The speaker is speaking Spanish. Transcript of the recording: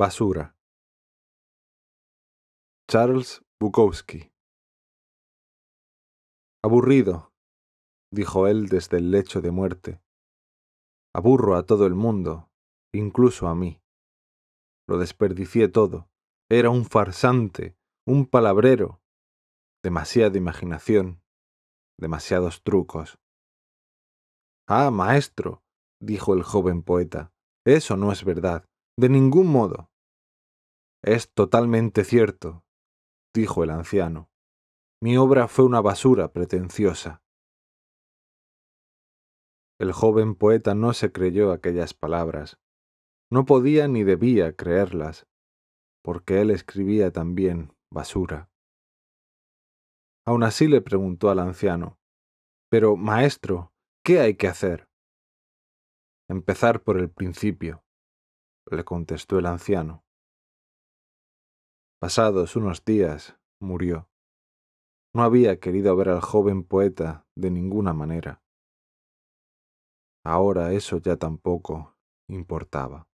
Basura. Charles Bukowski. Aburrido, dijo él desde el lecho de muerte. Aburro a todo el mundo, incluso a mí. Lo desperdicié todo. Era un farsante, un palabrero. Demasiada imaginación, demasiados trucos. Ah, maestro, dijo el joven poeta, eso no es verdad. De ningún modo. Es totalmente cierto, dijo el anciano. Mi obra fue una basura pretenciosa. El joven poeta no se creyó aquellas palabras. No podía ni debía creerlas, porque él escribía también basura. Aun así le preguntó al anciano, Pero, maestro, ¿qué hay que hacer? Empezar por el principio le contestó el anciano. Pasados unos días, murió. No había querido ver al joven poeta de ninguna manera. Ahora eso ya tampoco importaba.